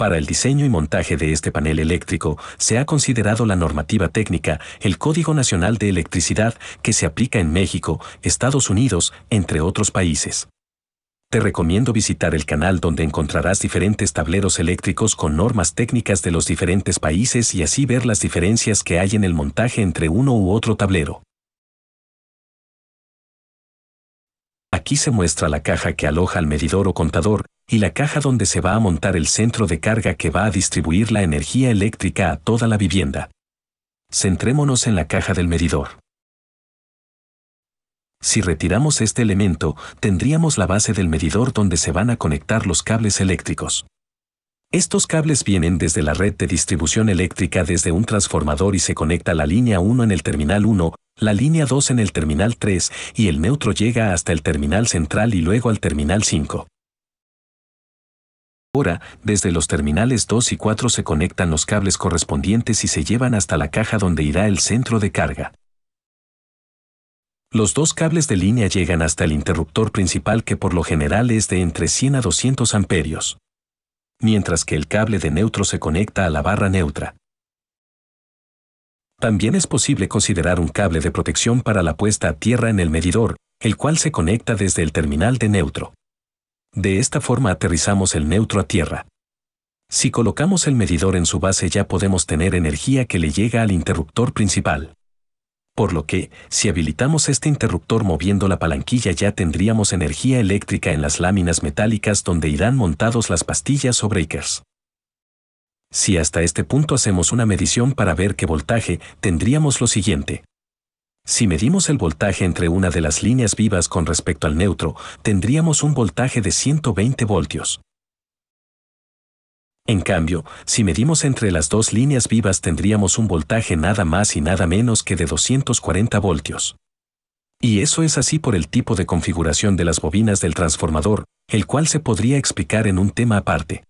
Para el diseño y montaje de este panel eléctrico se ha considerado la normativa técnica, el Código Nacional de Electricidad, que se aplica en México, Estados Unidos, entre otros países. Te recomiendo visitar el canal donde encontrarás diferentes tableros eléctricos con normas técnicas de los diferentes países y así ver las diferencias que hay en el montaje entre uno u otro tablero. Aquí se muestra la caja que aloja el medidor o contador, y la caja donde se va a montar el centro de carga que va a distribuir la energía eléctrica a toda la vivienda. Centrémonos en la caja del medidor. Si retiramos este elemento, tendríamos la base del medidor donde se van a conectar los cables eléctricos. Estos cables vienen desde la red de distribución eléctrica desde un transformador y se conecta la línea 1 en el terminal 1, la línea 2 en el terminal 3 y el neutro llega hasta el terminal central y luego al terminal 5. Ahora, desde los terminales 2 y 4 se conectan los cables correspondientes y se llevan hasta la caja donde irá el centro de carga. Los dos cables de línea llegan hasta el interruptor principal que por lo general es de entre 100 a 200 amperios mientras que el cable de neutro se conecta a la barra neutra. También es posible considerar un cable de protección para la puesta a tierra en el medidor, el cual se conecta desde el terminal de neutro. De esta forma aterrizamos el neutro a tierra. Si colocamos el medidor en su base ya podemos tener energía que le llega al interruptor principal por lo que, si habilitamos este interruptor moviendo la palanquilla ya tendríamos energía eléctrica en las láminas metálicas donde irán montados las pastillas o breakers. Si hasta este punto hacemos una medición para ver qué voltaje, tendríamos lo siguiente. Si medimos el voltaje entre una de las líneas vivas con respecto al neutro, tendríamos un voltaje de 120 voltios. En cambio, si medimos entre las dos líneas vivas tendríamos un voltaje nada más y nada menos que de 240 voltios. Y eso es así por el tipo de configuración de las bobinas del transformador, el cual se podría explicar en un tema aparte.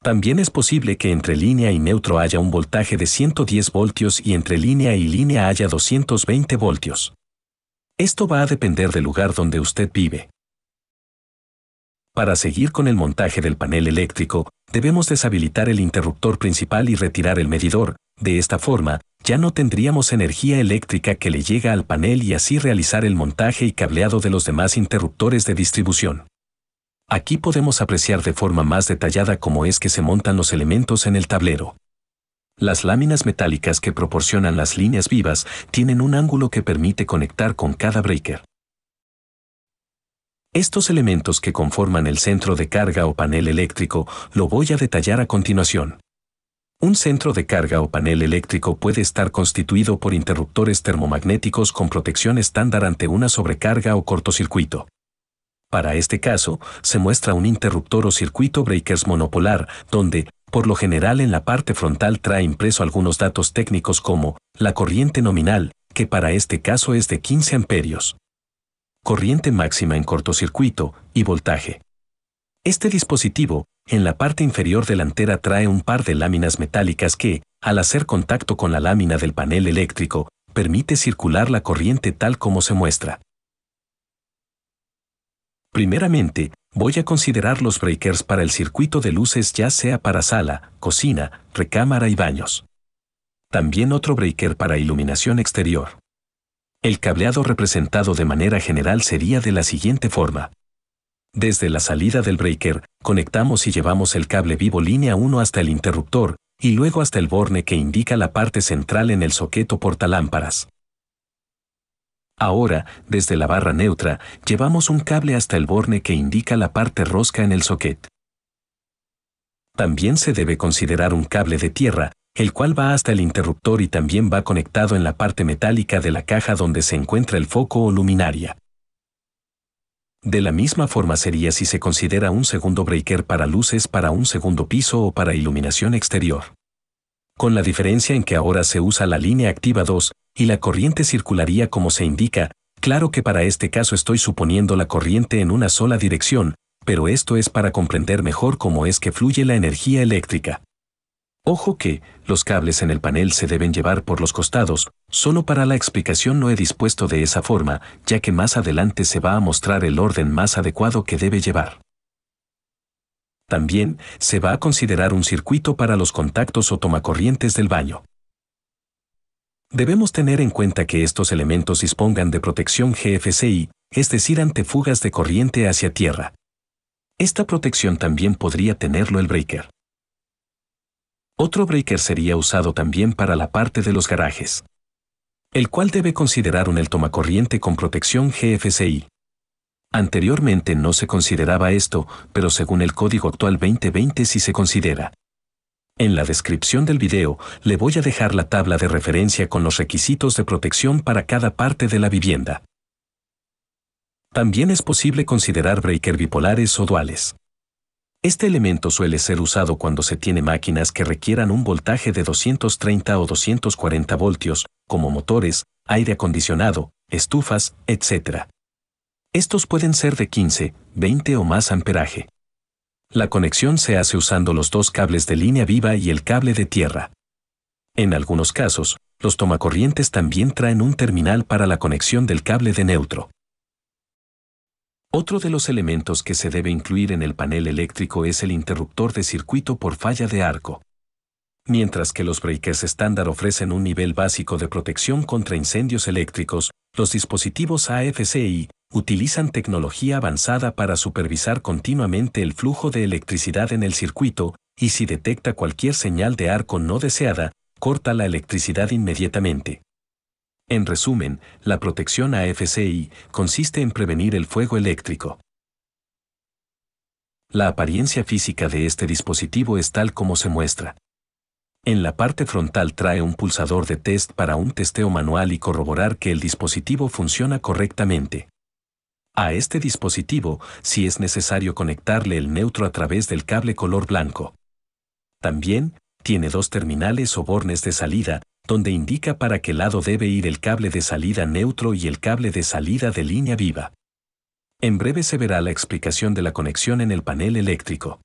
También es posible que entre línea y neutro haya un voltaje de 110 voltios y entre línea y línea haya 220 voltios. Esto va a depender del lugar donde usted vive. Para seguir con el montaje del panel eléctrico, debemos deshabilitar el interruptor principal y retirar el medidor. De esta forma, ya no tendríamos energía eléctrica que le llega al panel y así realizar el montaje y cableado de los demás interruptores de distribución. Aquí podemos apreciar de forma más detallada cómo es que se montan los elementos en el tablero. Las láminas metálicas que proporcionan las líneas vivas tienen un ángulo que permite conectar con cada breaker. Estos elementos que conforman el centro de carga o panel eléctrico lo voy a detallar a continuación. Un centro de carga o panel eléctrico puede estar constituido por interruptores termomagnéticos con protección estándar ante una sobrecarga o cortocircuito. Para este caso, se muestra un interruptor o circuito breakers monopolar, donde, por lo general en la parte frontal trae impreso algunos datos técnicos como la corriente nominal, que para este caso es de 15 amperios corriente máxima en cortocircuito y voltaje. Este dispositivo, en la parte inferior delantera trae un par de láminas metálicas que, al hacer contacto con la lámina del panel eléctrico, permite circular la corriente tal como se muestra. Primeramente, voy a considerar los breakers para el circuito de luces ya sea para sala, cocina, recámara y baños. También otro breaker para iluminación exterior. El cableado representado de manera general sería de la siguiente forma. Desde la salida del breaker, conectamos y llevamos el cable vivo línea 1 hasta el interruptor, y luego hasta el borne que indica la parte central en el soqueto portalámparas. Ahora, desde la barra neutra, llevamos un cable hasta el borne que indica la parte rosca en el soquete. También se debe considerar un cable de tierra, el cual va hasta el interruptor y también va conectado en la parte metálica de la caja donde se encuentra el foco o luminaria. De la misma forma sería si se considera un segundo breaker para luces para un segundo piso o para iluminación exterior. Con la diferencia en que ahora se usa la línea activa 2, y la corriente circularía como se indica, claro que para este caso estoy suponiendo la corriente en una sola dirección, pero esto es para comprender mejor cómo es que fluye la energía eléctrica. Ojo que, los cables en el panel se deben llevar por los costados, solo para la explicación no he dispuesto de esa forma, ya que más adelante se va a mostrar el orden más adecuado que debe llevar. También, se va a considerar un circuito para los contactos o tomacorrientes del baño. Debemos tener en cuenta que estos elementos dispongan de protección GFCI, es decir, ante fugas de corriente hacia tierra. Esta protección también podría tenerlo el breaker. Otro breaker sería usado también para la parte de los garajes, el cual debe considerar un el tomacorriente con protección GFCI. Anteriormente no se consideraba esto, pero según el código actual 2020 sí se considera. En la descripción del video le voy a dejar la tabla de referencia con los requisitos de protección para cada parte de la vivienda. También es posible considerar breaker bipolares o duales. Este elemento suele ser usado cuando se tiene máquinas que requieran un voltaje de 230 o 240 voltios, como motores, aire acondicionado, estufas, etc. Estos pueden ser de 15, 20 o más amperaje. La conexión se hace usando los dos cables de línea viva y el cable de tierra. En algunos casos, los tomacorrientes también traen un terminal para la conexión del cable de neutro. Otro de los elementos que se debe incluir en el panel eléctrico es el interruptor de circuito por falla de arco. Mientras que los breakers estándar ofrecen un nivel básico de protección contra incendios eléctricos, los dispositivos AFCI utilizan tecnología avanzada para supervisar continuamente el flujo de electricidad en el circuito, y si detecta cualquier señal de arco no deseada, corta la electricidad inmediatamente. En resumen, la protección AFCI consiste en prevenir el fuego eléctrico. La apariencia física de este dispositivo es tal como se muestra. En la parte frontal trae un pulsador de test para un testeo manual y corroborar que el dispositivo funciona correctamente. A este dispositivo, si es necesario conectarle el neutro a través del cable color blanco. También, tiene dos terminales o bornes de salida, donde indica para qué lado debe ir el cable de salida neutro y el cable de salida de línea viva. En breve se verá la explicación de la conexión en el panel eléctrico.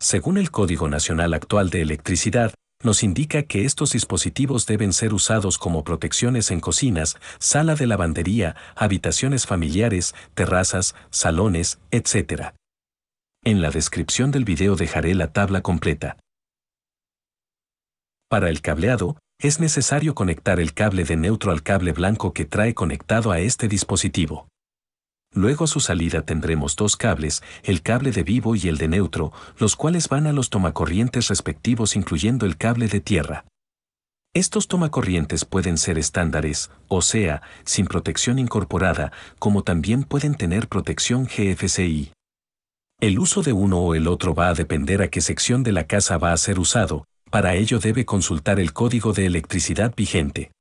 Según el Código Nacional actual de Electricidad, nos indica que estos dispositivos deben ser usados como protecciones en cocinas, sala de lavandería, habitaciones familiares, terrazas, salones, etc. En la descripción del video dejaré la tabla completa. Para el cableado, es necesario conectar el cable de neutro al cable blanco que trae conectado a este dispositivo. Luego a su salida tendremos dos cables, el cable de vivo y el de neutro, los cuales van a los tomacorrientes respectivos incluyendo el cable de tierra. Estos tomacorrientes pueden ser estándares, o sea, sin protección incorporada, como también pueden tener protección GFCI. El uso de uno o el otro va a depender a qué sección de la casa va a ser usado, para ello debe consultar el código de electricidad vigente.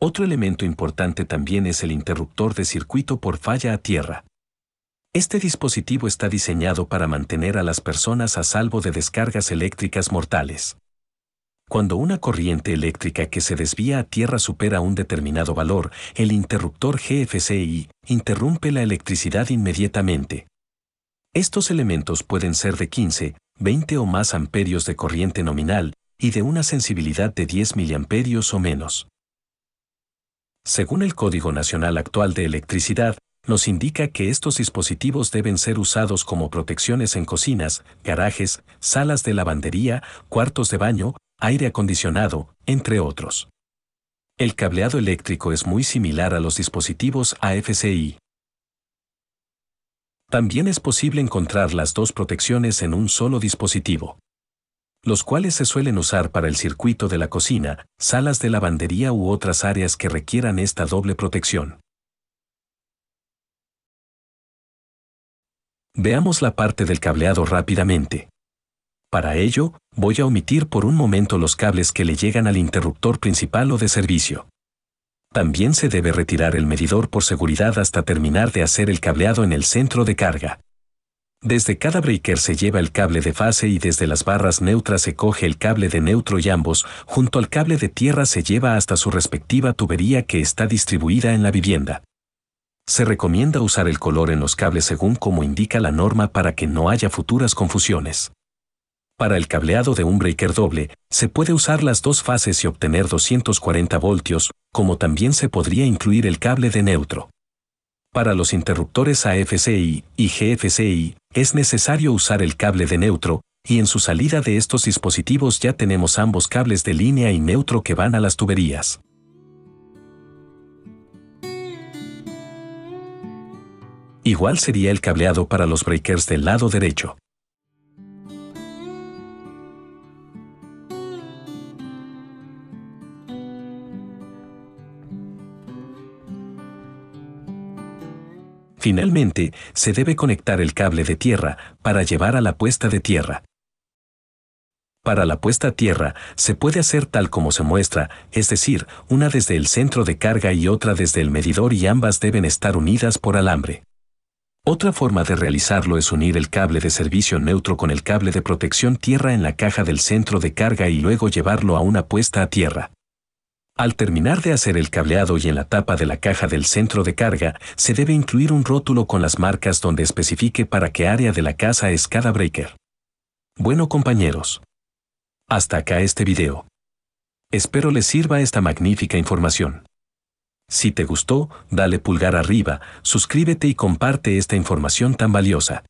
Otro elemento importante también es el interruptor de circuito por falla a tierra. Este dispositivo está diseñado para mantener a las personas a salvo de descargas eléctricas mortales. Cuando una corriente eléctrica que se desvía a tierra supera un determinado valor, el interruptor GFCI interrumpe la electricidad inmediatamente. Estos elementos pueden ser de 15 20 o más amperios de corriente nominal y de una sensibilidad de 10 miliamperios o menos. Según el Código Nacional actual de Electricidad, nos indica que estos dispositivos deben ser usados como protecciones en cocinas, garajes, salas de lavandería, cuartos de baño, aire acondicionado, entre otros. El cableado eléctrico es muy similar a los dispositivos AFCI. También es posible encontrar las dos protecciones en un solo dispositivo, los cuales se suelen usar para el circuito de la cocina, salas de lavandería u otras áreas que requieran esta doble protección. Veamos la parte del cableado rápidamente. Para ello, voy a omitir por un momento los cables que le llegan al interruptor principal o de servicio. También se debe retirar el medidor por seguridad hasta terminar de hacer el cableado en el centro de carga. Desde cada breaker se lleva el cable de fase y desde las barras neutras se coge el cable de neutro y ambos, junto al cable de tierra se lleva hasta su respectiva tubería que está distribuida en la vivienda. Se recomienda usar el color en los cables según como indica la norma para que no haya futuras confusiones. Para el cableado de un breaker doble, se puede usar las dos fases y obtener 240 voltios, como también se podría incluir el cable de neutro. Para los interruptores AFCI y GFCI, es necesario usar el cable de neutro, y en su salida de estos dispositivos ya tenemos ambos cables de línea y neutro que van a las tuberías. Igual sería el cableado para los breakers del lado derecho. Finalmente, se debe conectar el cable de tierra para llevar a la puesta de tierra. Para la puesta a tierra, se puede hacer tal como se muestra, es decir, una desde el centro de carga y otra desde el medidor y ambas deben estar unidas por alambre. Otra forma de realizarlo es unir el cable de servicio neutro con el cable de protección tierra en la caja del centro de carga y luego llevarlo a una puesta a tierra. Al terminar de hacer el cableado y en la tapa de la caja del centro de carga, se debe incluir un rótulo con las marcas donde especifique para qué área de la casa es cada breaker. Bueno compañeros. Hasta acá este video. Espero les sirva esta magnífica información. Si te gustó, dale pulgar arriba, suscríbete y comparte esta información tan valiosa.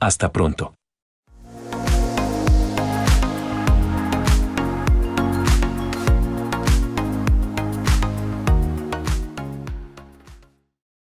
Hasta pronto.